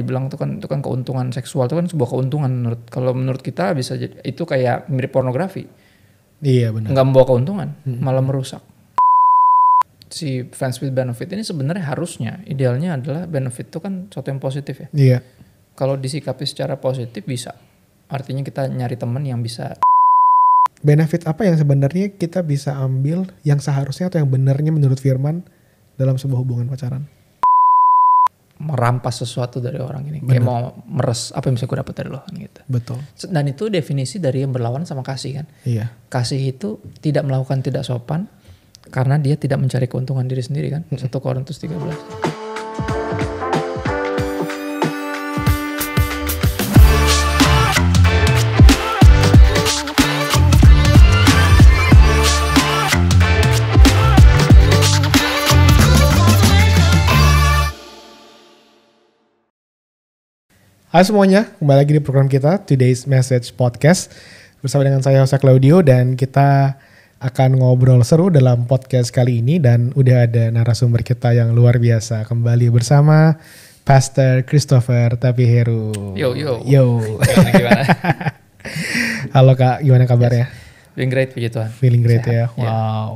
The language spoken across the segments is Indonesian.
dibilang itu kan itu kan keuntungan seksual itu kan sebuah keuntungan menurut kalau menurut kita bisa jadi itu kayak mirip pornografi iya benar nggak membawa keuntungan hmm. malah merusak si fans with benefit ini sebenarnya harusnya idealnya adalah benefit itu kan sesuatu yang positif ya iya kalau disikapi secara positif bisa artinya kita nyari teman yang bisa benefit apa yang sebenarnya kita bisa ambil yang seharusnya atau yang benarnya menurut Firman dalam sebuah hubungan pacaran merampas sesuatu dari orang ini. Bener. Kayak mau meres apa yang bisa gue dapat dari lo kan gitu. Betul. Dan itu definisi dari yang berlawan sama kasih kan. Iya. Kasih itu tidak melakukan tidak sopan karena dia tidak mencari keuntungan diri sendiri kan. satu Korintus 13. Hai semuanya, kembali lagi di program kita Today's Message Podcast bersama dengan saya Jose Claudio dan kita akan ngobrol seru dalam podcast kali ini dan udah ada narasumber kita yang luar biasa kembali bersama Pastor Christopher Heru. Yo yo. Yo. gimana, Halo Kak, gimana kabarnya? ya? Feeling great puji Tuhan. Feeling great Sehat. ya. ya. Wow. Yeah.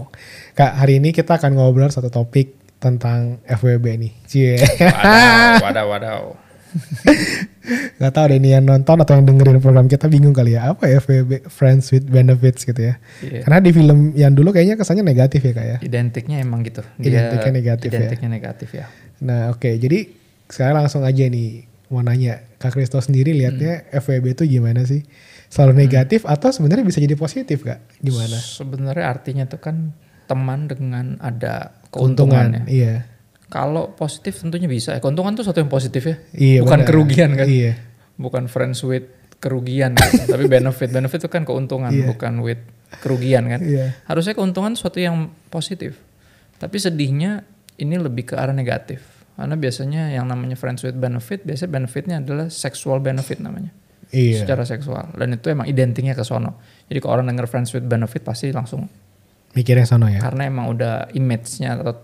Kak, hari ini kita akan ngobrol satu topik tentang FWB nih. Cie. Wadaw, wadaw, wadaw. nggak tahu deh nih yang nonton atau yang dengerin program kita bingung kali ya apa ya FWB Friends with Benefits gitu ya yeah. karena di film yang dulu kayaknya kesannya negatif ya kayak ya. identiknya emang gitu Dia identiknya negatif ya. identiknya ya. negatif ya nah oke okay, jadi saya langsung aja nih mau nanya kak Kristo sendiri liatnya hmm. FWB itu gimana sih selalu hmm. negatif hmm. atau sebenarnya bisa jadi positif kak gimana sebenarnya artinya itu kan teman dengan ada keuntungan, keuntungan ya. iya kalau positif tentunya bisa. Ya. Keuntungan tuh satu yang positif ya. Iya, Bukan bener. kerugian kan. Iya. Bukan friends with kerugian kan. tapi benefit. Benefit itu kan keuntungan yeah. bukan with kerugian kan. yeah. Harusnya keuntungan suatu yang positif. Tapi sedihnya ini lebih ke arah negatif. Karena biasanya yang namanya friends with benefit, biasanya benefitnya adalah sexual benefit namanya. yeah. Secara seksual. Dan itu emang identiknya ke sono. Jadi kalau orang denger friends with benefit pasti langsung mikirnya sono ya. Karena emang udah image-nya atau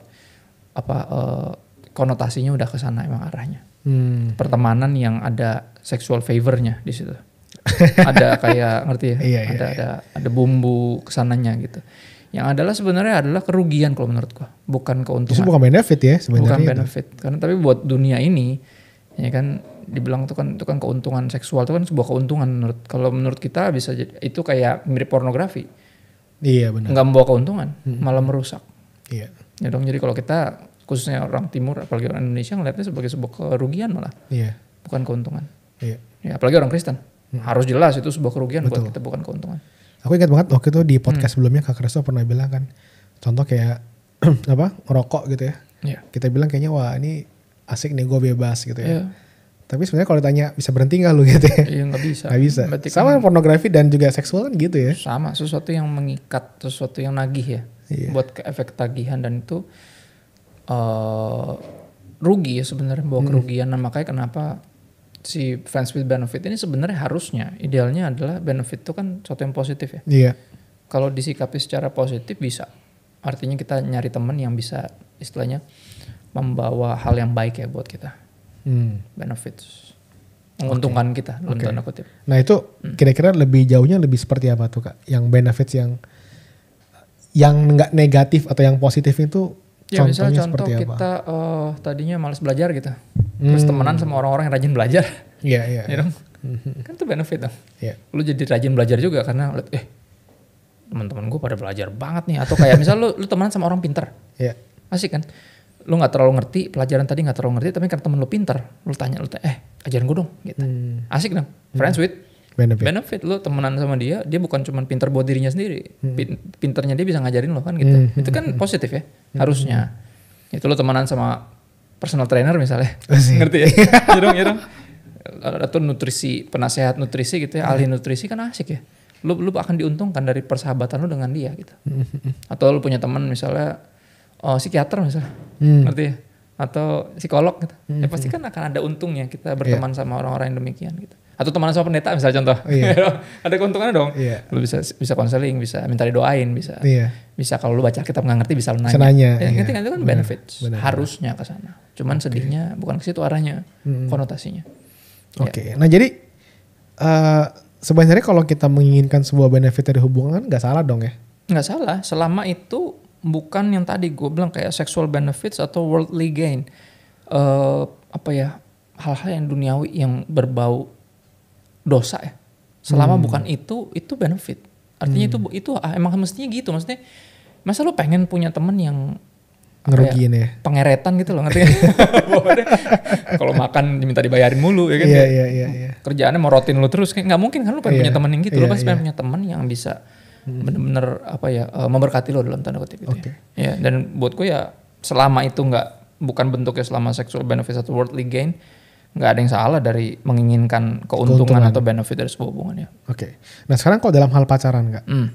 apa uh, konotasinya udah ke sana emang arahnya. Hmm. Pertemanan yang ada sexual favornya di situ. ada kayak ngerti ya, iya, iya, ada iya. ada ada bumbu kesananya gitu. Yang adalah sebenarnya adalah kerugian kalau menurut gua, bukan keuntungan. Justru bukan benefit ya sebenarnya. Bukan iya. itu. Karena tapi buat dunia ini ya kan dibilang itu kan itu kan keuntungan seksual itu kan sebuah keuntungan menurut kalau menurut kita bisa jadi itu kayak mirip pornografi. Iya benar. Nggak membawa keuntungan, hmm. malah merusak. Iya. Ya dong, jadi kalau kita khususnya orang timur apalagi orang Indonesia ngelihatnya sebagai sebuah kerugian malah. Iya. Bukan keuntungan. Iya. Ya, apalagi orang Kristen. Hmm. Harus jelas itu sebuah kerugian Betul. buat kita bukan keuntungan. Aku ingat banget waktu itu di podcast hmm. sebelumnya Kak Kresto pernah bilang kan contoh kayak apa? merokok gitu ya. Yeah. Kita bilang kayaknya wah ini asik nih gue bebas gitu ya. Yeah. Tapi sebenarnya kalau ditanya bisa berhenti nggak lu gitu ya? Iya nggak bisa. Gak bisa. Berarti sama kan pornografi dan juga seksual kan gitu ya? Sama sesuatu yang mengikat, sesuatu yang nagih ya yeah. buat ke efek tagihan dan itu uh, rugi ya sebenarnya bawa hmm. kerugian hmm. dan makanya kenapa si fans with benefit ini sebenarnya harusnya idealnya adalah benefit itu kan sesuatu yang positif ya. Iya. Yeah. Kalau disikapi secara positif bisa. Artinya kita nyari temen yang bisa istilahnya membawa hal yang baik ya buat kita. Hmm. Benefits menguntungkan okay. kita okay. Nah itu hmm. kira-kira hmm. lebih jauhnya lebih seperti apa tuh kak? Yang benefits yang yang nggak negatif atau yang positif itu ya, contohnya contoh seperti apa? kita uh, tadinya malas belajar gitu. Hmm. Terus temenan sama orang-orang yang rajin belajar. Iya, iya. Ya iya. Kan itu benefit dong. Yeah. Lu jadi rajin belajar juga karena eh teman-teman gue pada belajar banget nih atau kayak misal lu lu temenan sama orang pinter. Iya. Asik kan? Lu nggak terlalu ngerti pelajaran tadi nggak terlalu ngerti tapi karena temen lu pinter, lu tanya lu tanya, eh ajarin gue dong gitu. Mm. Asik dong. Hmm. Friends mm. with benefit. benefit lo temenan sama dia dia bukan cuma pinter buat dirinya sendiri hmm. pinternya dia bisa ngajarin lo kan gitu hmm. hmm itu kan hmm. positif ya hmm. harusnya hmm, itu lo temenan sama personal trainer misalnya ngerti ya nyerong ya nyerong ya atau nutrisi penasehat nutrisi gitu ya ahli nutrisi kan asik ya lu lu akan diuntungkan dari persahabatan lu dengan dia gitu atau lo punya teman misalnya oh, psikiater misalnya hmm. ngerti ya atau psikolog gitu ya hmm. ya pasti kan akan ada untungnya kita berteman yeah. sama orang-orang yang demikian gitu atau teman sama pendeta misalnya contoh yeah. ada keuntungannya dong yeah. lu bisa bisa konseling bisa minta didoain bisa yeah. bisa kalau lu baca kitab nggak ngerti bisa lu nanya, nanya ya, iya. ngerti kan itu kan benefit harusnya ke sana cuman okay. sedihnya bukan ke situ arahnya hmm. konotasinya oke okay. ya. nah jadi uh, sebenarnya kalau kita menginginkan sebuah benefit dari hubungan kan nggak salah dong ya nggak salah selama itu bukan yang tadi gue bilang kayak sexual benefits atau worldly gain uh, apa ya hal-hal yang duniawi yang berbau dosa ya. Selama hmm. bukan itu, itu benefit. Artinya hmm. itu itu ah, emang mestinya gitu. Maksudnya masa lu pengen punya temen yang ya, ngerugiin ya. Pengeretan gitu loh, ngerti Kalau makan diminta dibayarin mulu ya kan. Iya iya iya, iya. Kerjaannya rotin lu terus Kayak nggak mungkin kan lu pengen yeah. punya temen yang gitu. Yeah, lu iya, pasti yeah. pengen iya. punya temen yang bisa hmm. bener-bener apa ya uh, memberkati lo dalam tanda kutip gitu okay. ya. ya dan buat gue ya selama itu nggak bukan bentuknya selama sexual benefit atau worldly gain nggak ada yang salah dari menginginkan keuntungan, keuntungan. atau benefit dari sebuah hubungan ya. Oke. Okay. Nah sekarang kalau dalam hal pacaran nggak, mm.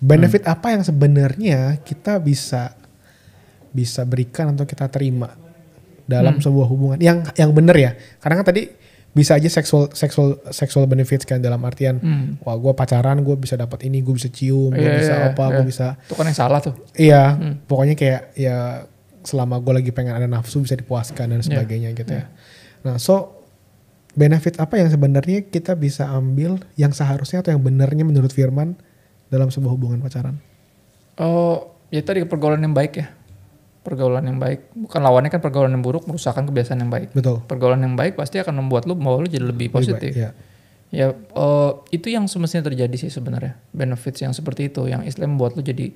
benefit mm. apa yang sebenarnya kita bisa bisa berikan atau kita terima dalam mm. sebuah hubungan yang yang benar ya? Karena kan tadi bisa aja seksual seksual seksual benefits kan dalam artian mm. wah gue pacaran gue bisa dapat ini gue bisa cium gue iya, iya, bisa yeah, apa yeah. gue iya. bisa itu kan yang salah tuh iya mm. pokoknya kayak ya selama gue lagi pengen ada nafsu bisa dipuaskan dan sebagainya yeah. gitu yeah. ya Nah, so benefit apa yang sebenarnya kita bisa ambil yang seharusnya atau yang benarnya menurut Firman dalam sebuah hubungan pacaran? Oh, ya tadi pergaulan yang baik ya. Pergaulan yang baik. Bukan lawannya kan pergaulan yang buruk merusakkan kebiasaan yang baik. Betul. Pergaulan yang baik pasti akan membuat lu mau lu jadi lebih positif. Lebih baik, iya. ya. Ya, uh, itu yang semestinya terjadi sih sebenarnya. Benefits yang seperti itu yang Islam buat lu jadi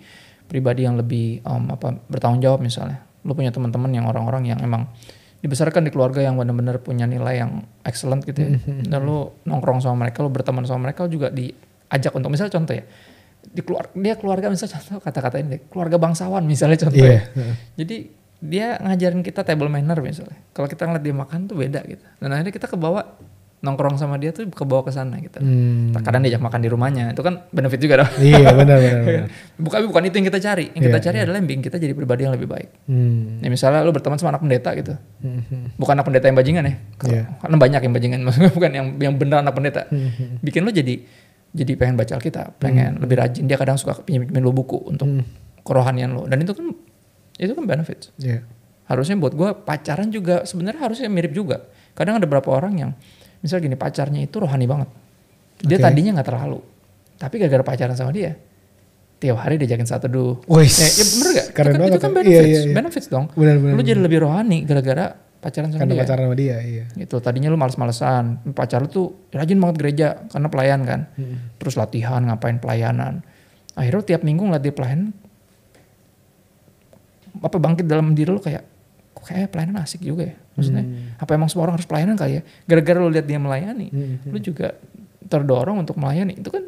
pribadi yang lebih um, apa bertanggung jawab misalnya. Lu punya teman-teman yang orang-orang yang emang dibesarkan di keluarga yang benar-benar punya nilai yang excellent gitu ya. mm Dan lu nongkrong sama mereka, lu berteman sama mereka lu juga diajak untuk misalnya contoh ya. Di keluar, dia keluarga misalnya contoh kata-kata ini keluarga bangsawan misalnya iya, contoh yeah. ya. Iya. Jadi dia ngajarin kita table manner misalnya. Kalau kita ngeliat dia makan tuh beda gitu. Dan akhirnya kita kebawa nongkrong sama dia tuh ke bawah ke sana gitu. Hmm. Kadang diajak makan di rumahnya, itu kan benefit juga dong. Iya benar benar. bukan bukan itu yang kita cari. Yang yeah, kita iya, cari yeah. adalah yang bikin kita jadi pribadi yang lebih baik. Hmm. Ya misalnya lu berteman sama anak pendeta gitu. Hmm. Bukan anak pendeta yang bajingan ya. Yeah. Karena banyak yang bajingan maksudnya bukan yang yang benar anak pendeta. Hmm, hmm, hmm. Bikin lu jadi jadi pengen baca Alkitab, pengen hmm. lebih rajin. Dia kadang suka pinjemin lu buku untuk hmm. kerohanian lu dan itu kan itu kan benefit. Yeah. Harusnya buat gue pacaran juga sebenarnya harusnya mirip juga. Kadang ada beberapa orang yang misal gini pacarnya itu rohani banget dia okay. tadinya nggak terlalu tapi gara-gara pacaran sama dia tiap hari diajakin saat teduh Wih, eh, ya, ya bener gak? Keren itu, kan, Itu kan ya. benefits, iya, iya, iya. benefits dong. Bener, bener, lu bener. jadi lebih rohani gara-gara pacaran sama karena dia. pacaran sama dia, iya. Gitu, tadinya lu males-malesan. Pacar lu tuh rajin banget gereja karena pelayan kan. Hmm. Terus latihan, ngapain pelayanan. Akhirnya tiap minggu ngeliat dia pelayan apa bangkit dalam diri lu kayak kayak pelayanan asik juga ya maksudnya hmm. apa emang semua orang harus pelayanan kali ya gara-gara lu lihat dia melayani hmm. hmm. lo juga terdorong untuk melayani itu kan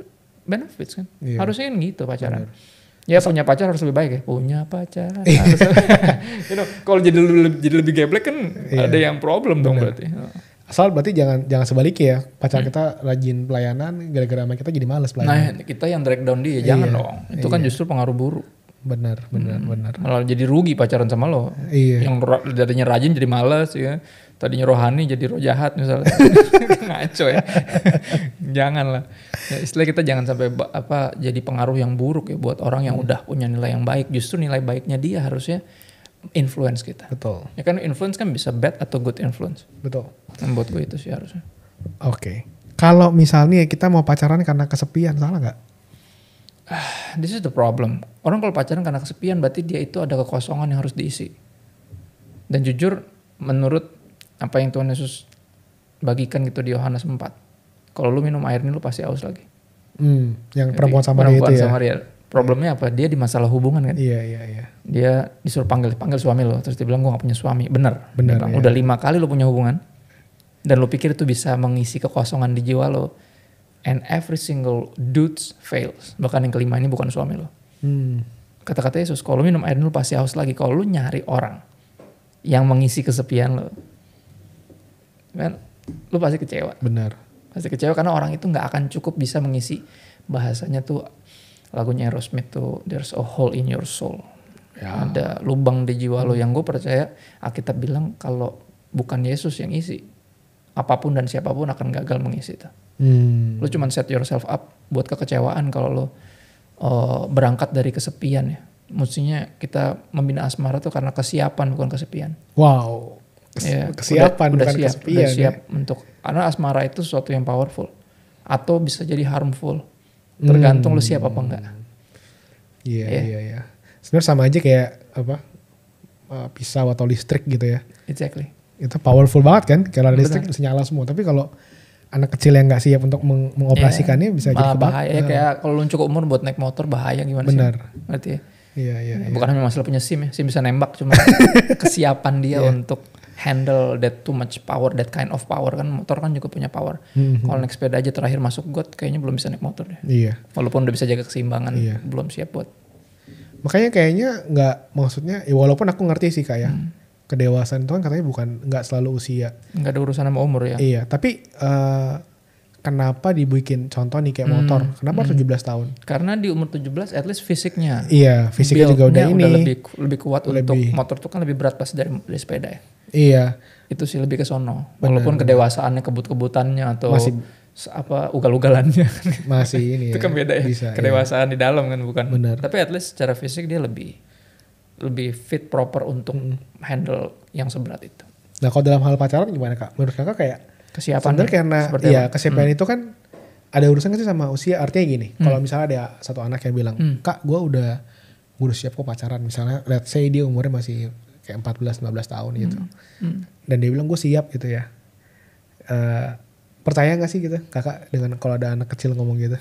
benefits kan yeah. harusnya kan gitu pacaran Bener. Ya punya pacar harus lebih baik ya. Punya pacar. Iya. you know, kalau jadi lebih, jadi lebih geblek kan yeah. ada yang problem Bener. dong berarti. Asal berarti jangan jangan sebaliknya ya. Pacar hmm. kita rajin pelayanan gara-gara sama kita jadi males nah, pelayanan. Nah, kita yang drag down dia jangan yeah. dong. Itu yeah. kan justru pengaruh buruk. Benar, benar, hmm. benar. Malah jadi rugi pacaran sama lo. Iya. Yang tadinya rajin jadi males ya. Tadinya rohani jadi roh jahat misalnya. Ngaco ya. Janganlah. Ya, istilah kita jangan sampai apa jadi pengaruh yang buruk ya buat orang yang hmm. udah punya nilai yang baik. Justru nilai baiknya dia harusnya influence kita. Betul. Ya kan influence kan bisa bad atau good influence. Betul. Buat gue itu sih harusnya. Oke. Okay. Kalau misalnya kita mau pacaran karena kesepian, salah nggak? ah, this is the problem. Orang kalau pacaran karena kesepian berarti dia itu ada kekosongan yang harus diisi. Dan jujur menurut apa yang Tuhan Yesus bagikan gitu di Yohanes 4. Kalau lu minum air ini lu pasti haus lagi. Hmm, yang perempuan sama itu ya. Samaria. Problemnya apa? Dia di masalah hubungan kan. Iya, iya, iya. Dia disuruh panggil panggil suami lo, terus dia bilang gua gak punya suami. Bener. Bener. Bilang, iya. Udah lima kali lu punya hubungan dan lu pikir itu bisa mengisi kekosongan di jiwa lo and every single dudes fails. Bahkan yang kelima ini bukan suami lo. Hmm. Kata-kata Yesus, kalau minum air dulu pasti haus lagi. Kalau lu nyari orang yang mengisi kesepian lo, kan lu pasti kecewa. Benar. Pasti kecewa karena orang itu nggak akan cukup bisa mengisi bahasanya tuh lagunya Aerosmith tuh There's a hole in your soul. Ya. Ada lubang di jiwa lo yang gue percaya Alkitab bilang kalau bukan Yesus yang isi apapun dan siapapun akan gagal mengisi itu. Hmm. Lo cuma set yourself up buat kekecewaan kalau lo uh, eh, berangkat dari kesepian ya. Mestinya kita membina asmara tuh karena kesiapan bukan kesepian. Wow. ya, kesiapan udah, bukan udah siap, kesepian. Udah ya. siap ya. untuk karena asmara itu sesuatu yang powerful atau bisa jadi harmful. Tergantung hmm. lo siap apa enggak. Hmm. Iya, yeah, iya, yeah. iya. Sebenarnya sama aja kayak apa? Eh, pisau atau listrik gitu ya. Exactly. Itu powerful banget kan? Kalau listrik bisa nyala semua. Tapi kalau anak kecil yang nggak siap untuk meng mengoperasikannya yeah. bisa Malah jadi kebak. bahaya Uh. kayak kalau lu cukup umur buat naik motor bahaya gimana Bener. sih? Berarti ya. Iya, iya, iya. Bukan hanya masalah punya SIM ya, SIM bisa nembak cuma kesiapan dia yeah. untuk handle that too much power, that kind of power kan motor kan juga punya power. Mm -hmm. Kalau naik sepeda aja terakhir masuk got, kayaknya belum bisa naik motor deh. Ya. Iya. Walaupun udah bisa jaga keseimbangan, iya. belum siap buat. Makanya kayaknya nggak maksudnya, ya walaupun aku ngerti sih kayak ya. hmm kedewasaan itu kan katanya bukan nggak selalu usia. Nggak ada urusan sama umur ya. Iya, tapi uh, kenapa dibikin contoh nih kayak hmm. motor? Kenapa hmm. 17 tahun? Karena di umur 17 at least fisiknya. Iya, fisiknya juga udah ini. Udah lebih lebih kuat lebih. untuk motor tuh kan lebih berat pasti dari, dari sepeda ya. Iya. Itu sih lebih ke sono. Walaupun kedewasaannya kebut-kebutannya atau masih apa ugal-ugalannya masih ini itu ya. kan beda ya bisa, iya. kedewasaan iya. di dalam kan bukan Bener. tapi at least secara fisik dia lebih lebih fit proper untuk handle yang seberat itu. Nah kalau dalam hal pacaran gimana kak? Menurut kakak kayak kesiapan ya? karena ya apa? kesiapan hmm. itu kan ada urusan sih sama usia artinya gini hmm. kalau misalnya ada satu anak yang bilang hmm. kak gue udah gue udah siap kok pacaran misalnya let's say dia umurnya masih kayak 14 15 tahun gitu hmm. Hmm. dan dia bilang gue siap gitu ya uh, percaya nggak sih gitu kakak dengan kalau ada anak kecil ngomong gitu? uh,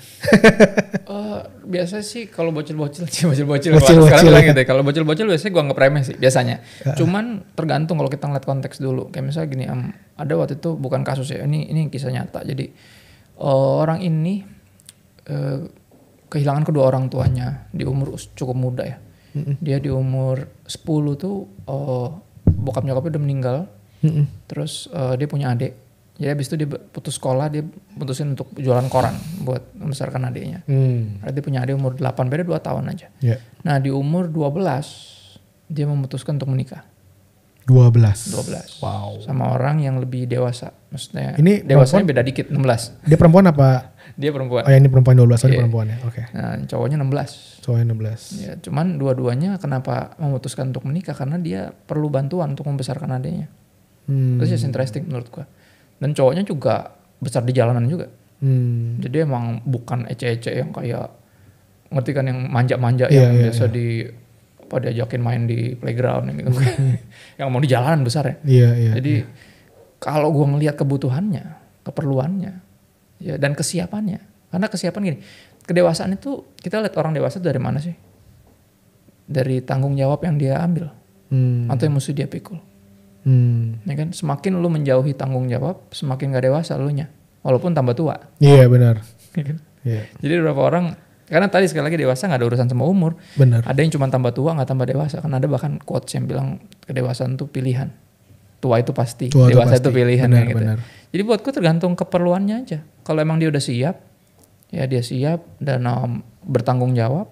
eh, biasa sih kalau bocil-bocil sih bocil-bocil. bocil-bocil sekarang ya. gitu ya, Kalau bocil-bocil biasanya gua nggak remeh sih biasanya. Uh. Cuman tergantung kalau kita ngeliat konteks dulu. Kayak misalnya gini, um, ada waktu itu bukan kasus ya. Ini ini kisah nyata. Jadi uh, orang ini uh, kehilangan kedua orang tuanya di umur cukup muda ya. Mm -mm. Dia di umur 10 tuh uh, bokap nyokapnya udah meninggal. Mm -mm. Terus uh, dia punya adik jadi ya, abis itu dia putus sekolah dia putusin untuk jualan koran buat membesarkan adiknya hmm. dia punya adik umur 8 beda 2 tahun aja yeah. nah di umur 12 dia memutuskan untuk menikah 12 12 wow sama orang yang lebih dewasa maksudnya ini dewasanya perempuan? beda dikit 16 dia perempuan apa dia perempuan oh ya ini perempuan 12 belas yeah. Iya. perempuan ya oke okay. nah, cowoknya 16 cowoknya 16 ya cuman dua-duanya kenapa memutuskan untuk menikah karena dia perlu bantuan untuk membesarkan adiknya hmm. itu just interesting menurut gua dan cowoknya juga besar di jalanan juga hmm. jadi emang bukan ece-ece yang kayak ngerti kan yang manja-manja yeah, yang yeah, biasa yeah. di apa diajakin main di playground gitu hmm. yang mau di jalanan besar ya yeah, yeah, jadi yeah. kalau gue ngelihat kebutuhannya keperluannya ya dan kesiapannya karena kesiapan gini kedewasaan itu kita lihat orang dewasa itu dari mana sih dari tanggung jawab yang dia ambil hmm. atau yang mesti dia pikul Hmm. Ya kan semakin lu menjauhi tanggung jawab, semakin gak dewasa lu nya. Walaupun tambah tua. Iya yeah, benar. ya kan? yeah. Jadi beberapa orang karena tadi sekali lagi dewasa nggak ada urusan sama umur. Benar. Ada yang cuma tambah tua nggak tambah dewasa. karena ada bahkan quotes yang bilang kedewasaan itu pilihan. Tua itu pasti, tua dewasa itu, pasti. itu pilihan benar, gitu. Benar. Jadi buatku tergantung keperluannya aja. Kalau emang dia udah siap, ya dia siap dan um, bertanggung jawab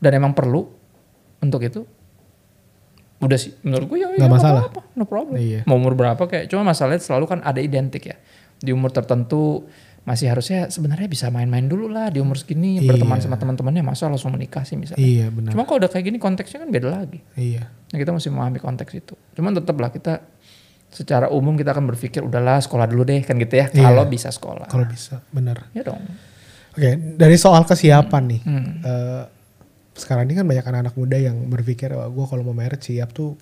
dan emang perlu untuk itu, udah sih menurut gue ya, ya nggak ya, masalah apa, apa, no problem iya. mau umur berapa kayak cuma masalahnya selalu kan ada identik ya di umur tertentu masih harusnya sebenarnya bisa main-main dulu lah di umur segini iya. berteman sama teman-temannya masa langsung menikah sih misalnya iya, benar. cuma kalau udah kayak gini konteksnya kan beda lagi iya nah, kita mesti memahami konteks itu cuman tetap lah kita secara umum kita akan berpikir udahlah sekolah dulu deh kan gitu ya iya. kalau bisa sekolah kalau bisa benar ya dong oke dari soal kesiapan hmm. nih hmm. Uh, sekarang ini kan banyak anak-anak muda yang berpikir wah gue kalau mau merit siap tuh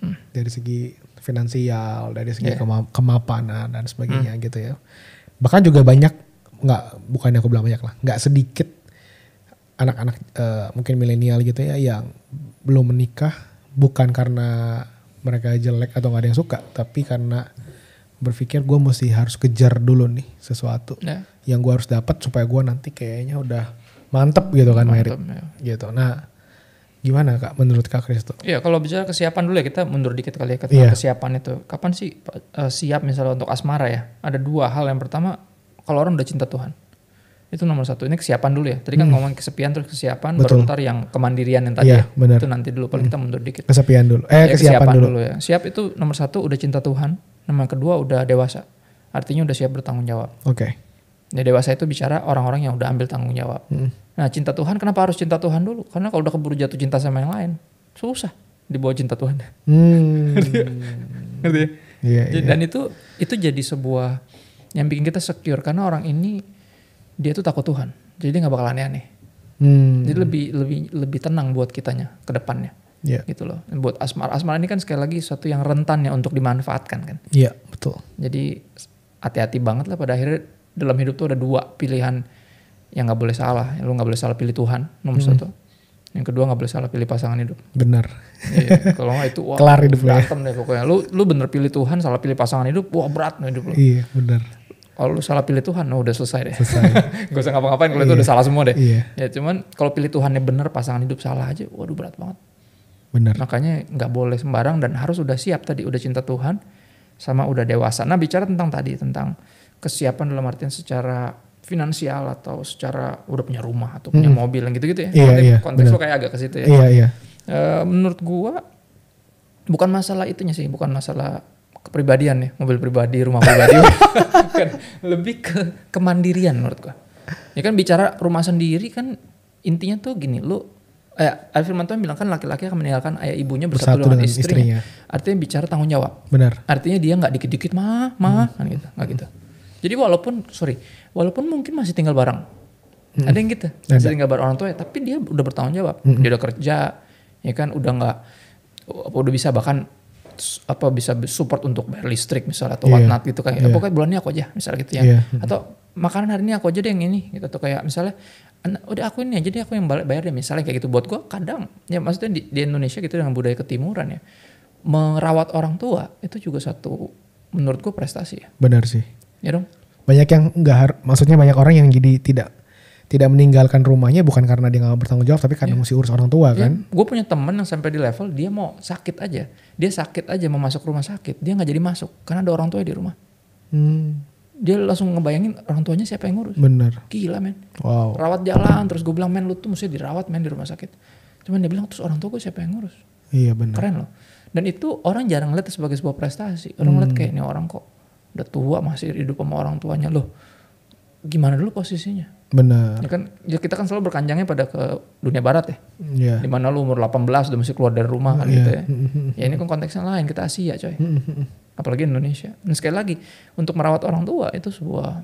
hmm. dari segi finansial, dari segi yeah. kema kemapanan dan sebagainya hmm. gitu ya. Bahkan juga banyak nggak bukannya aku bilang banyak lah, nggak sedikit anak-anak uh, mungkin milenial gitu ya yang belum menikah bukan karena mereka jelek atau nggak ada yang suka, tapi karena berpikir gue mesti harus kejar dulu nih sesuatu yeah. yang gue harus dapat supaya gue nanti kayaknya udah mantep gitu kan mantep, merit ya. gitu nah gimana kak menurut kak Kristo? Iya kalau bicara kesiapan dulu ya kita mundur dikit kali ya ke yeah. kesiapan itu kapan sih uh, siap misalnya untuk asmara ya ada dua hal yang pertama kalau orang udah cinta Tuhan itu nomor satu ini kesiapan dulu ya tadi kan hmm. ngomong kesepian terus kesiapan Betul. baru ntar yang kemandirian yang tadi iya, ya, ya. itu nanti dulu paling hmm. kita mundur dikit kesepian dulu eh ya, kesiapan, kesiapan dulu. dulu ya siap itu nomor satu udah cinta Tuhan nomor kedua udah dewasa artinya udah siap bertanggung jawab oke okay. Nah, dewasa itu bicara orang-orang yang udah ambil tanggung jawab. Hmm. Nah, cinta Tuhan kenapa harus cinta Tuhan dulu? Karena kalau udah keburu jatuh cinta sama yang lain, susah dibawa cinta Tuhan. Hmm. Yeah, ya? ya? iya, iya. Dan itu itu jadi sebuah yang bikin kita secure karena orang ini dia tuh takut Tuhan. Jadi dia nggak bakal aneh-aneh. Hmm. Jadi lebih lebih lebih tenang buat kitanya ke depannya. Yeah. gitu loh. Buat asmar asmar ini kan sekali lagi satu yang rentan ya untuk dimanfaatkan kan. Iya, yeah, betul. Jadi hati-hati banget lah pada akhirnya dalam hidup tuh ada dua pilihan yang nggak boleh salah. Lu nggak boleh salah pilih Tuhan nomor hmm. satu. Yang kedua nggak boleh salah pilih pasangan hidup. Benar. Iya, kalau nggak itu wah kelar hidup ya. berantem ya. deh pokoknya. Lu lu bener pilih Tuhan, salah pilih pasangan hidup, wah berat nih hidup lu. Iya, benar. Kalau lu salah pilih Tuhan, oh udah selesai deh. Selesai. Gak usah ngapa-ngapain kalau iya. itu udah salah semua deh. Iya. Ya cuman kalau pilih Tuhannya bener, pasangan hidup salah aja, waduh berat banget. Benar. Makanya nggak boleh sembarang dan harus udah siap tadi, udah cinta Tuhan, sama udah dewasa. Nah bicara tentang tadi tentang kesiapan dalam artian secara finansial atau secara udah punya rumah atau punya hmm. mobil yang gitu-gitu ya. Iya, iya, konteks kayak agak ke situ ya. Iya, iya. E, menurut gua bukan masalah itunya sih, bukan masalah kepribadian ya, mobil pribadi, rumah pribadi. kan lebih ke kemandirian menurut gua. Ya kan bicara rumah sendiri kan intinya tuh gini, lo eh, Tuhan bilang kan laki-laki akan meninggalkan ayah ibunya bersatu, bersatu dengan, dengan istrinya. istrinya. Artinya bicara tanggung jawab. Benar. Artinya dia nggak dikit-dikit mah, mah, hmm. kan gitu, nggak gitu. Jadi walaupun sorry, walaupun mungkin masih tinggal bareng, hmm. ada yang gitu, ada. masih tinggal bareng orang tua ya, tapi dia udah bertanggung jawab, hmm. dia udah kerja, ya kan, udah nggak, udah bisa bahkan apa bisa support untuk bayar listrik misalnya atau yeah. whatnot gitu kan. yeah. pokoknya bulannya aku aja misalnya gitu ya yeah. atau makanan hari ini aku aja deh yang ini gitu atau kayak misalnya udah aku ini aja deh aku yang balik bayar deh misalnya kayak gitu buat gue kadang ya maksudnya di, di Indonesia gitu dengan budaya ketimuran ya merawat orang tua itu juga satu menurut gue prestasi ya benar sih ya dong banyak yang nggak maksudnya banyak orang yang jadi tidak tidak meninggalkan rumahnya bukan karena dia nggak bertanggung jawab tapi karena yeah. mesti urus orang tua yeah. kan gue punya temen yang sampai di level dia mau sakit aja dia sakit aja mau masuk rumah sakit dia nggak jadi masuk karena ada orang tua di rumah hmm dia langsung ngebayangin orang tuanya siapa yang ngurus. Bener. Gila men. Wow. Rawat jalan terus gue bilang men lu tuh mesti dirawat men di rumah sakit. Cuman dia bilang terus orang tua gue siapa yang ngurus. Iya bener. Keren loh. Dan itu orang jarang lihat sebagai sebuah prestasi. Orang hmm. lihat kayak ini orang kok udah tua masih hidup sama orang tuanya loh. Gimana dulu posisinya? Benar. Ya kan ya kita kan selalu berkanjangnya pada ke dunia barat ya. Yeah. Dimana lu umur 18 udah mesti keluar dari rumah kan yeah. gitu ya. ya ini kan konteksnya lain kita Asia coy. apalagi Indonesia. Dan sekali lagi untuk merawat orang tua itu sebuah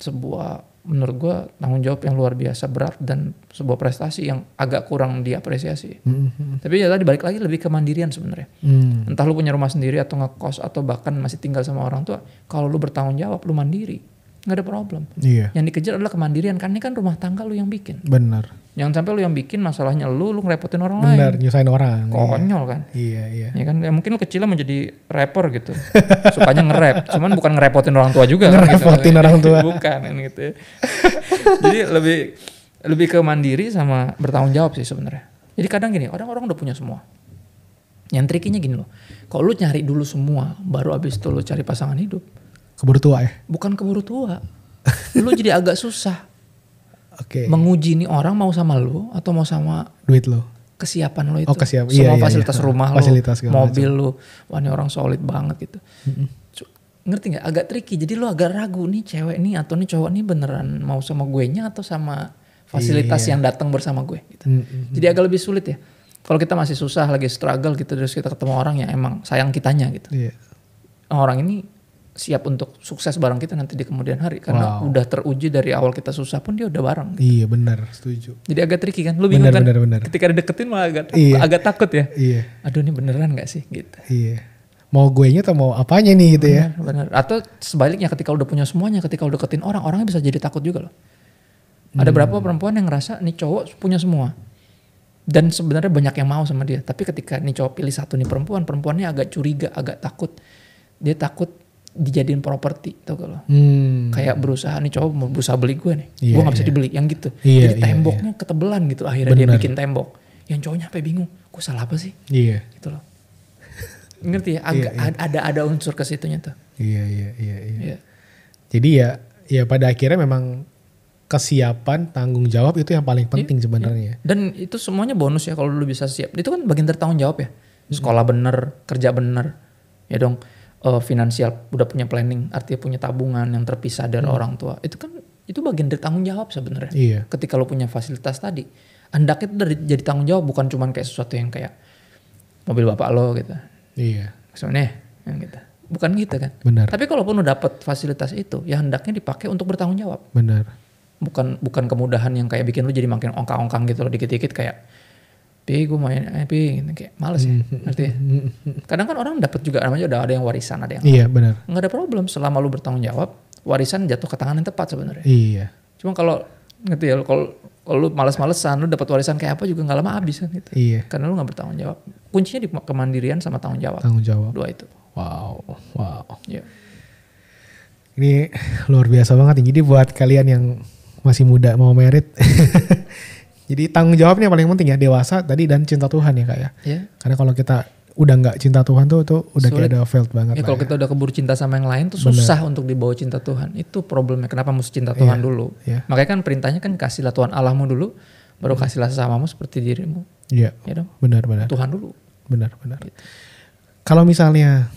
sebuah menurut gue tanggung jawab yang luar biasa berat dan sebuah prestasi yang agak kurang diapresiasi. Mm-hmm. Tapi ya tadi balik lagi lebih kemandirian sebenarnya. Mm. Entah lu punya rumah sendiri atau ngekos atau bahkan masih tinggal sama orang tua, kalau lu bertanggung jawab lu mandiri nggak ada problem. Iya. Yang dikejar adalah kemandirian karena ini kan rumah tangga lu yang bikin. Benar. Jangan sampai lu yang bikin masalahnya lu, lu ngerepotin orang Bener, lain. Benar, nyusahin orang. Iya. Konyol kan? Iya, iya. Ya kan ya, mungkin lu kecilnya menjadi rapper gitu. Sukanya nge-rap, cuman bukan ngerepotin orang tua juga Ngerepotin kan, gitu. orang tua. bukan kan gitu. Jadi lebih lebih ke mandiri sama bertanggung jawab sih sebenarnya. Jadi kadang gini, orang-orang udah punya semua. Yang trikinya gini loh. Kalau lu nyari dulu semua, baru abis itu lu cari pasangan hidup. Keburu tua ya? Bukan keburu tua. lu jadi agak susah okay. menguji nih orang mau sama lu atau mau sama duit lu kesiapan lo oh, itu. Oh, kesiap. Semua iya, iya, fasilitas iya. rumah fasilitas lo, mobil macam. lo. Wah, ini orang solid banget gitu. Mm-hmm. Ngerti nggak? Agak tricky. Jadi lo agak ragu nih cewek nih atau nih cowok nih beneran mau sama gue nya atau sama fasilitas iya. yang datang bersama gue gitu. Mm-hmm. Jadi agak lebih sulit ya. Kalau kita masih susah lagi struggle gitu terus kita ketemu orang yang emang sayang kitanya gitu. yeah. Orang ini siap untuk sukses bareng kita nanti di kemudian hari karena wow. udah teruji dari awal kita susah pun dia udah bareng. gitu. iya benar setuju jadi agak tricky kan lu bingung bener, kan bener, bener. ketika deketin malah agak iya. agak takut ya iya aduh ini beneran gak sih gitu iya mau gue nya atau mau apanya nih gitu bener, ya bener. atau sebaliknya ketika udah punya semuanya ketika udah deketin orang orangnya bisa jadi takut juga loh hmm. ada berapa perempuan yang ngerasa nih cowok punya semua dan sebenarnya banyak yang mau sama dia tapi ketika nih cowok pilih satu nih perempuan perempuannya agak curiga agak takut dia takut dijadiin properti tau gak lo hmm. kayak berusaha nih coba mau berusaha beli gue nih yeah, gue gak bisa yeah. dibeli yang gitu yeah, jadi yeah, temboknya yeah. ketebelan gitu akhirnya Bener. dia bikin tembok yang cowoknya sampai bingung gue salah apa sih iya yeah. gitu loh ngerti ya Aga, yeah, yeah. ada ada unsur ke situnya tuh iya, iya iya iya iya jadi ya ya pada akhirnya memang kesiapan tanggung jawab itu yang paling penting yeah, iya. sebenarnya yeah. dan itu semuanya bonus ya kalau lu bisa siap itu kan bagian dari tanggung jawab ya sekolah bener kerja bener ya dong uh, finansial udah punya planning artinya punya tabungan yang terpisah dari hmm. orang tua itu kan itu bagian dari tanggung jawab sebenarnya iya. ketika lo punya fasilitas tadi hendaknya itu dari jadi tanggung jawab bukan cuma kayak sesuatu yang kayak mobil bapak lo gitu iya maksudnya yang gitu bukan gitu kan benar tapi kalaupun lo dapet fasilitas itu ya hendaknya dipakai untuk bertanggung jawab benar bukan bukan kemudahan yang kayak bikin lo jadi makin ongkang-ongkang gitu lo dikit-dikit kayak Pi gue main eh, kayak males ya hmm. ngerti ya? Hmm. kadang kan orang dapat juga namanya udah ada yang warisan ada yang iya benar nggak ada problem selama lu bertanggung jawab warisan jatuh ke tangan yang tepat sebenarnya iya cuma kalau ngerti ya kalau kalau lu malas malesan lu dapat warisan kayak apa juga nggak lama habis kan gitu iya karena lu nggak bertanggung jawab kuncinya di kemandirian sama tanggung jawab tanggung jawab dua itu wow wow Iya. ini luar biasa banget jadi buat kalian yang masih muda mau merit Jadi tanggung jawabnya paling penting ya dewasa tadi dan cinta Tuhan ya kak ya. Yeah. Karena kalau kita udah nggak cinta Tuhan tuh tuh udah kayak ada failed banget. Ya, kalau ya. kita udah keburu cinta sama yang lain tuh Bener. susah untuk dibawa cinta Tuhan. Itu problemnya. Kenapa mesti cinta Tuhan yeah. dulu? Yeah. Makanya kan perintahnya kan kasihlah Tuhan Allahmu dulu, baru iya. kasihlah sesamamu seperti dirimu. Iya. Yeah. Ya Benar-benar. Tuhan dulu. Benar-benar. Gitu. Kalau misalnya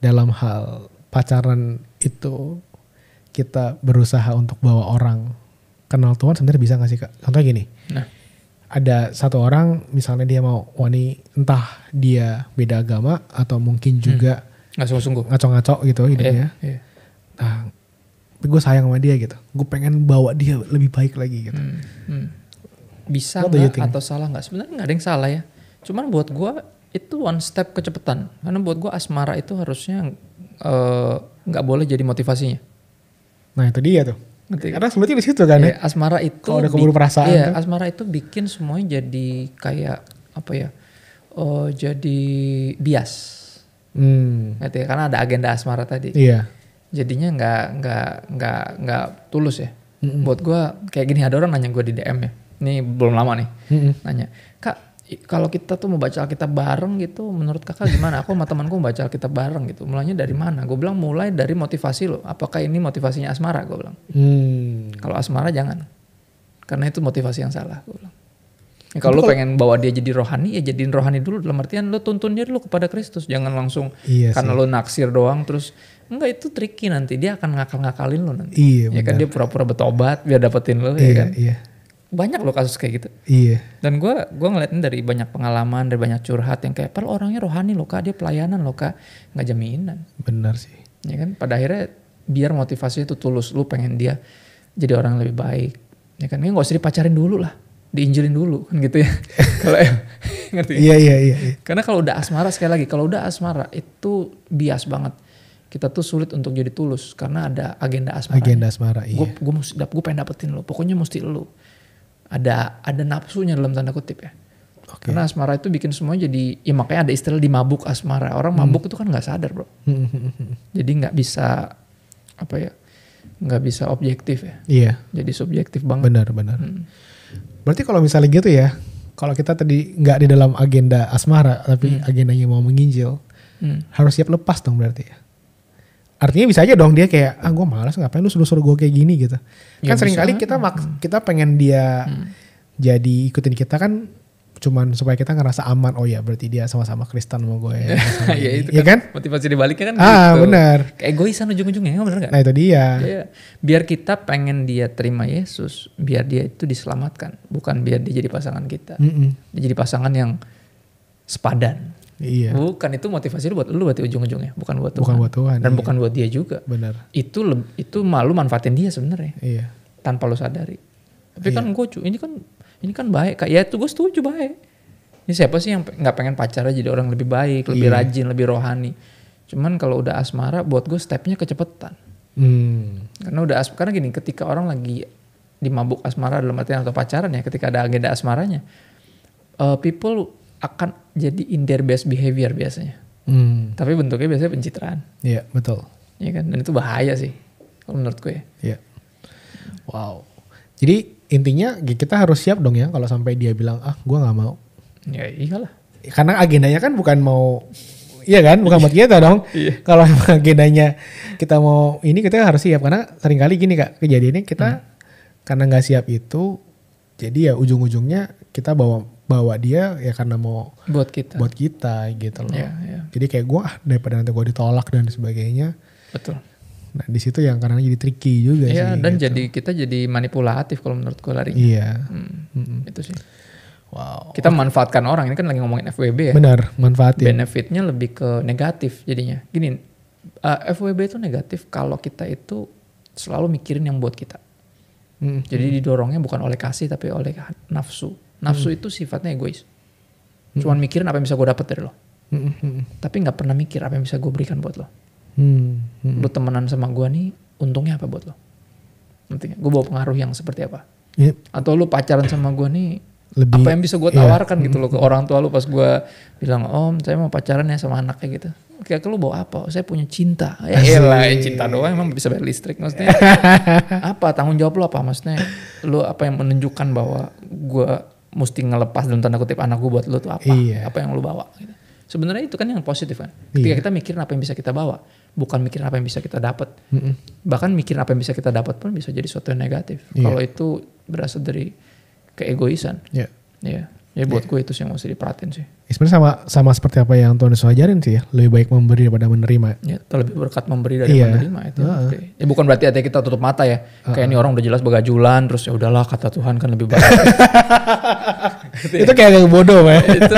dalam hal pacaran itu kita berusaha untuk bawa orang kenal Tuhan sebenarnya bisa gak sih kak? Contoh gini, nah. ada satu orang misalnya dia mau wani entah dia beda agama atau mungkin hmm. juga hmm. ngaco-ngaco gitu iya, hidupnya. Yeah, yeah. Nah, gue sayang sama dia gitu. Gue pengen bawa dia lebih baik lagi gitu. Hmm. Hmm. Bisa gak atau salah gak? Sebenarnya gak ada yang salah ya. Cuman buat gue itu one step kecepatan. Karena buat gue asmara itu harusnya eh, nggak uh, boleh jadi motivasinya. Nah itu dia tuh Ngerti. Karena sebetulnya di situ kan ya. Iya, asmara itu kalau udah keburu perasaan. Iya, kan? asmara itu bikin semuanya jadi kayak apa ya? Oh, jadi bias. Hmm. Ngerti Karena ada agenda asmara tadi. Iya. Jadinya nggak nggak nggak nggak tulus ya. Mm -mm. Buat gue kayak gini ada orang nanya gue di DM ya. Ini belum lama nih. Mm -mm. Nanya, "Kak, kalau kita tuh mau baca Alkitab bareng gitu, menurut kakak gimana? Aku sama temanku baca Alkitab bareng gitu. Mulainya dari mana? Gue bilang mulai dari motivasi lo. Apakah ini motivasinya asmara? Gue bilang. Hmm. Kalau asmara jangan, karena itu motivasi yang salah. Gue bilang. Ya, kalau lu pengen bawa dia jadi rohani, ya jadiin rohani dulu. Dalam artian lu tuntun dia dulu kepada Kristus. Jangan langsung iya karena lu naksir doang terus. Enggak itu tricky nanti. Dia akan ngakal-ngakalin lo nanti. Iya, ya kan dia pura-pura betobat biar dapetin lo, ya Iya, ya kan? iya banyak loh kasus kayak gitu. Iya. Dan gue gua ngeliatnya dari banyak pengalaman, dari banyak curhat yang kayak, padahal orangnya rohani loh kak, dia pelayanan loh kak, nggak jaminan. Benar sih. Ya kan, pada akhirnya biar motivasinya itu tulus, lu pengen dia jadi orang yang lebih baik. Ya kan, ini ya gak usah dipacarin dulu lah, diinjilin dulu kan gitu ya. kalau ya, ngerti? Iya, iya, iya, iya. Karena kalau udah asmara, sekali lagi, kalau udah asmara itu bias banget kita tuh sulit untuk jadi tulus karena ada agenda asmara. Agenda asmara, iya. Gue pengen dapetin lo, pokoknya mesti lo ada ada nafsunya dalam tanda kutip ya. Okay. Karena asmara itu bikin semua jadi ya makanya ada istilah di mabuk asmara. Orang hmm. mabuk itu kan nggak sadar, Bro. Hmm. jadi nggak bisa apa ya? nggak bisa objektif ya. Iya. Jadi subjektif banget. Benar, benar. Hmm. Berarti kalau misalnya gitu ya, kalau kita tadi nggak di dalam agenda asmara tapi hmm. agendanya mau menginjil, hmm. harus siap lepas dong berarti ya artinya bisa aja dong dia kayak ah gue malas ngapain lu suruh-suruh gue kayak gini gitu ya, kan sering kali kita mak kita pengen dia hmm. jadi ikutin kita kan cuman supaya kita ngerasa aman oh ya berarti dia sama-sama Kristen sama gue ya, ya itu kan, ya kan motivasi dibaliknya kan ah gitu. benar egoisan ujung-ujungnya ya, benar gak? nah itu dia ya, biar kita pengen dia terima Yesus biar dia itu diselamatkan bukan biar dia jadi pasangan kita mm -mm. dia jadi pasangan yang sepadan Iya. Bukan itu motivasi buat lu berarti ujung-ujungnya, bukan buat Tuhan. Bukan buat Tuhan. Dan iya. bukan buat dia juga. Benar. Itu itu malu manfaatin dia sebenarnya. Iya. Tanpa lu sadari. Tapi iya. kan gue ini kan ini kan baik kak. Ya itu gue setuju baik. Ini siapa sih yang nggak pengen pacaran jadi orang lebih baik, lebih iya. rajin, lebih rohani. Cuman kalau udah asmara, buat gue stepnya kecepetan. Hmm. Karena udah as karena gini, ketika orang lagi dimabuk asmara dalam artian atau pacaran ya, ketika ada agenda asmaranya, uh, people akan jadi in their best behavior biasanya. Hmm. Tapi bentuknya biasanya pencitraan. Iya, yeah, betul. Iya kan? Dan itu bahaya sih kalau menurut gue. Iya. Yeah. Wow. Jadi intinya kita harus siap dong ya kalau sampai dia bilang ah gue nggak mau. Ya iyalah. Karena agendanya kan bukan mau Iya kan, bukan buat kita dong. Iya. Kalau agendanya kita mau ini kita harus siap karena seringkali gini kak kejadiannya kita hmm. karena nggak siap itu, jadi ya ujung-ujungnya kita bawa bawa dia ya karena mau buat kita buat kita gitu loh yeah, yeah. jadi kayak gue ah, daripada nanti gue ditolak dan sebagainya betul nah di situ yang karena jadi tricky juga yeah, sih dan gitu. jadi kita jadi manipulatif kalau menurut gue lari iya yeah. Hmm, itu sih wow kita manfaatkan orang ini kan lagi ngomongin FWB ya benar manfaatin benefitnya lebih ke negatif jadinya gini uh, eh, FWB itu negatif kalau kita itu selalu mikirin yang buat kita hmm. jadi didorongnya bukan oleh kasih tapi oleh nafsu Nafsu hmm. itu sifatnya egois. Hmm. Cuman mikirin apa yang bisa gue dapat dari lo. Hmm, hmm, hmm. Tapi nggak pernah mikir apa yang bisa gue berikan buat lo. Hmm. Hmm. Lo temenan sama gue nih, untungnya apa buat lo? Nantinya gue bawa pengaruh yang seperti apa? Yep. Iya. Atau lo pacaran sama gue nih, Lebih, apa yang bisa gue iya. tawarkan yeah. gitu loh ke hmm. orang tua lo pas gue bilang om saya mau pacaran ya sama anaknya gitu kayak lu bawa apa? Oh, saya punya cinta. Ya lah cinta doang emang bisa bayar listrik maksudnya. apa tanggung jawab lu apa maksudnya? Lu apa yang menunjukkan bahwa gue mesti ngelepas dalam tanda kutip anak gue buat lu tuh apa iya. apa yang lu bawa gitu. sebenarnya itu kan yang positif kan ketika iya. kita mikirin apa yang bisa kita bawa bukan mikirin apa yang bisa kita dapat mm -mm. bahkan mikirin apa yang bisa kita dapat pun bisa jadi suatu yang negatif iya. kalau itu berasal dari keegoisan ya yeah. yeah. ya buat yeah. gue itu sih yang mesti diperhatiin sih Eh, sebenarnya sama sama seperti apa yang Tuhan Yesus ajarin sih ya, lebih baik memberi daripada menerima. Ya, terlebih berkat memberi daripada iya. menerima itu. Uh -uh. Ya bukan berarti hati kita tutup mata ya. Uh -uh. Kayak ini orang udah jelas bagajulan terus ya udahlah kata Tuhan kan lebih baik. Itu kayak yang bodoh ya. itu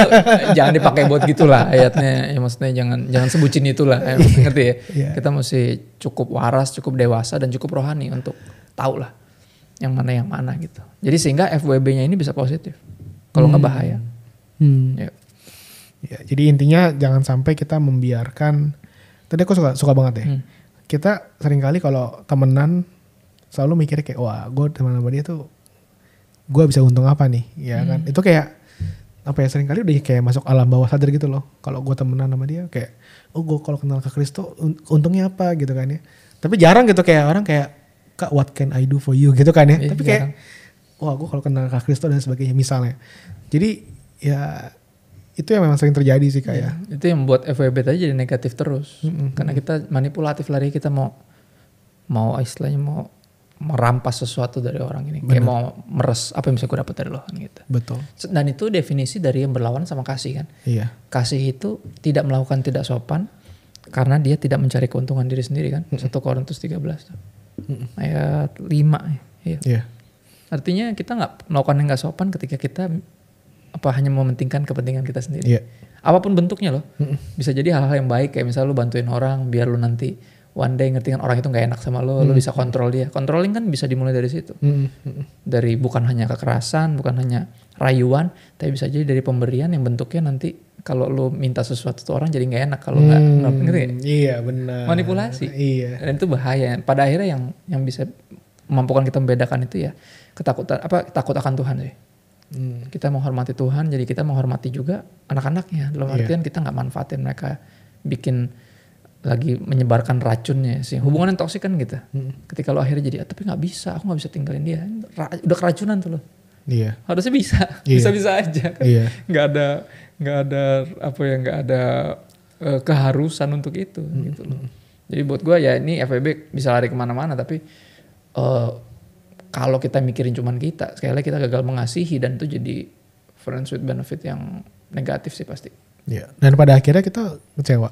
jangan dipakai buat gitulah ayatnya. Ya maksudnya jangan jangan sebutin itulah. Ya, ngerti ya? Yeah. Kita mesti cukup waras, cukup dewasa dan cukup rohani untuk tahu lah yang mana yang mana gitu. Jadi sehingga FWB-nya ini bisa positif kalau hmm. nggak bahaya. Hmm. Ya. Ya, jadi intinya jangan sampai kita membiarkan. Tadi aku suka suka banget ya. Hmm. Kita kali kalau temenan selalu mikirnya kayak wah gue teman sama dia tuh gue bisa untung apa nih ya hmm. kan itu kayak apa ya sering kali udah kayak masuk alam bawah sadar gitu loh kalau gue temenan sama dia kayak oh gue kalau kenal ke Kristo untungnya apa gitu kan ya tapi jarang gitu kayak orang kayak kak what can I do for you gitu kan ya eh, tapi jarang. kayak wah gue kalau kenal ke Kristo dan sebagainya misalnya jadi ya itu yang memang sering terjadi sih kayak ya, iya. itu yang membuat FWB tadi jadi negatif terus mm-hmm. karena kita manipulatif lari kita mau mau istilahnya mau merampas sesuatu dari orang ini Bener. kayak mau meres apa yang bisa gue dapat dari lo kan gitu betul dan itu definisi dari yang berlawan sama kasih kan iya kasih itu tidak melakukan tidak sopan karena dia tidak mencari keuntungan diri sendiri kan satu mm-hmm. tiga belas. mm ayat lima. ya iya. Yeah. artinya kita nggak melakukan yang nggak sopan ketika kita apa hanya mementingkan kepentingan kita sendiri. Yeah. Apapun bentuknya loh. Bisa jadi hal-hal yang baik kayak misal lu bantuin orang biar lu nanti one day ngerti kan orang itu nggak enak sama lo, mm. lo bisa kontrol dia. Controlling kan bisa dimulai dari situ. Mm. Dari bukan hanya kekerasan, bukan hanya rayuan, tapi bisa jadi dari pemberian yang bentuknya nanti kalau lu minta sesuatu tuh orang jadi nggak enak kalau nggak mm. Gak, ngerti Iya benar. Manipulasi. Iya. Dan itu bahaya. Pada akhirnya yang yang bisa mampukan kita membedakan itu ya ketakutan apa takut akan Tuhan sih. Hmm. Kita menghormati Tuhan, jadi kita menghormati juga anak-anaknya. Dalam iya. artian yeah. kita nggak manfaatin mereka bikin lagi menyebarkan racunnya sih. Hubungan yang toksik kan gitu. Hmm. Ketika lo akhirnya jadi, ah, tapi nggak bisa, aku nggak bisa tinggalin dia. Ra udah keracunan tuh lo. Iya. Yeah. Harusnya bisa, iya. bisa-bisa aja. Kan? Nggak ada, nggak ada apa ya, nggak ada uh, keharusan untuk itu. Hmm. Gitu loh. Hmm. Jadi buat gue ya ini FEB bisa lari kemana-mana, tapi uh, kalau kita mikirin cuman kita, sekali lagi kita gagal mengasihi dan itu jadi friends with benefit yang negatif sih pasti. Iya. Dan pada akhirnya kita kecewa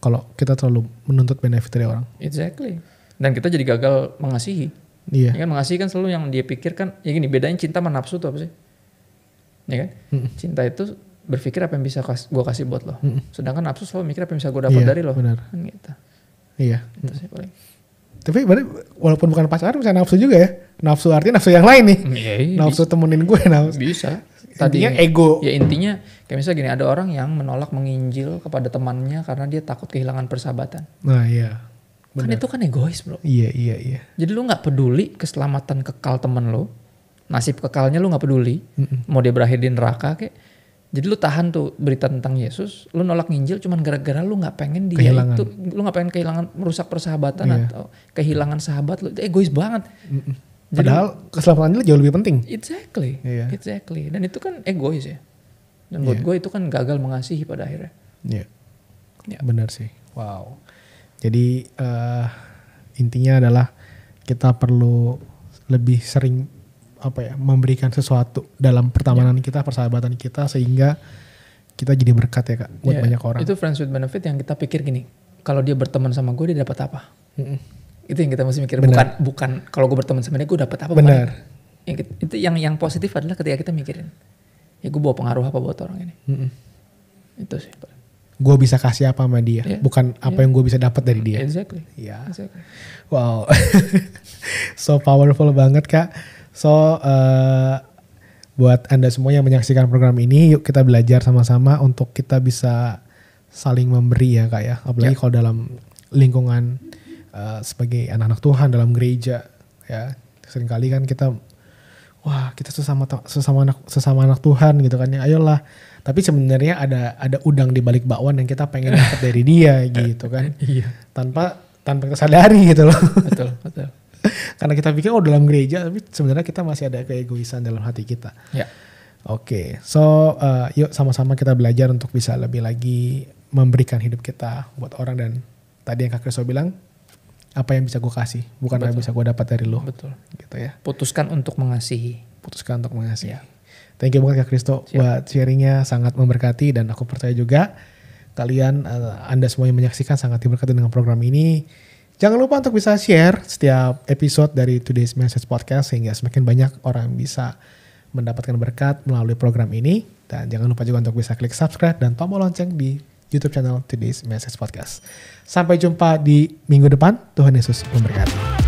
kalau kita terlalu menuntut benefit dari orang. Exactly. Dan kita jadi gagal mengasihi. Iya. Ya kan mengasihi kan selalu yang dia pikirkan ya gini bedain cinta sama nafsu tuh apa sih? Ya kan? mm Cinta itu berpikir apa yang bisa gua gue kasih buat lo. mm Sedangkan nafsu selalu mikir apa yang bisa gue dapat iya, dari lo. Benar. Kan gitu. Iya. Itu sih paling. Tapi berarti walaupun bukan pacaran bisa nafsu juga ya. Nafsu artinya nafsu yang lain nih. Yeah, iya, iya, nafsu bisa. temenin gue nafsu. Bisa. Tadinya ego. Ya intinya kayak misalnya gini ada orang yang menolak menginjil kepada temannya karena dia takut kehilangan persahabatan. Nah iya. Kan itu kan egois bro. Iya iya iya. Jadi lu nggak peduli keselamatan kekal temen lo, nasib kekalnya lu nggak peduli, mm -mm. mau dia berakhir di neraka kayak jadi lu tahan tuh berita tentang Yesus, lu nolak Injil cuman gara-gara lu nggak pengen dia kehilangan. itu, lu nggak pengen kehilangan merusak persahabatan yeah. atau kehilangan sahabat lu, itu egois banget. Mm -mm. Jadi, Padahal keselamatan lu jauh lebih penting. Exactly, yeah. exactly. Dan itu kan egois ya. Dan buat yeah. gue itu kan gagal mengasihi pada akhirnya. Iya, yeah. yeah. benar sih. Wow. Jadi uh, intinya adalah kita perlu lebih sering apa ya memberikan sesuatu dalam pertemanan yeah. kita persahabatan kita sehingga kita jadi berkat ya kak buat yeah. banyak orang itu friends with benefit yang kita pikir gini kalau dia berteman sama gue dia dapat apa mm -mm. itu yang kita mesti mikir Bener. bukan bukan kalau gue berteman sama dia gue dapat apa benar yang itu yang yang positif adalah ketika kita mikirin ya gue bawa pengaruh apa buat orang ini mm -mm. itu sih gue bisa kasih apa sama dia yeah. bukan apa yeah. yang gue bisa dapat dari dia exactly ya yeah. exactly. wow so powerful banget kak So uh, buat anda semua yang menyaksikan program ini, yuk kita belajar sama-sama untuk kita bisa saling memberi ya kak ya. Apalagi yeah. kalau dalam lingkungan uh, sebagai anak-anak Tuhan dalam gereja ya. Seringkali kan kita wah kita sesama sesama anak sesama anak Tuhan gitu kan ya ayolah tapi sebenarnya ada ada udang di balik bakwan yang kita pengen dapat dari dia gitu kan iya. tanpa tanpa kesadari gitu loh betul betul karena kita pikir oh dalam gereja tapi sebenarnya kita masih ada keegoisan dalam hati kita ya oke okay. so uh, yuk sama-sama kita belajar untuk bisa lebih lagi memberikan hidup kita buat orang dan tadi yang kak Kristo bilang apa yang bisa gue kasih bukan apa yang bisa gue dapat dari lo betul gitu ya putuskan untuk mengasihi putuskan untuk mengasihi ya. thank you banget kak Kristo buat sharingnya sangat memberkati dan aku percaya juga kalian uh, anda semua yang menyaksikan sangat diberkati dengan program ini Jangan lupa untuk bisa share setiap episode dari Today's Message Podcast sehingga semakin banyak orang bisa mendapatkan berkat melalui program ini. Dan jangan lupa juga untuk bisa klik subscribe dan tombol lonceng di YouTube channel Today's Message Podcast. Sampai jumpa di minggu depan. Tuhan Yesus memberkati.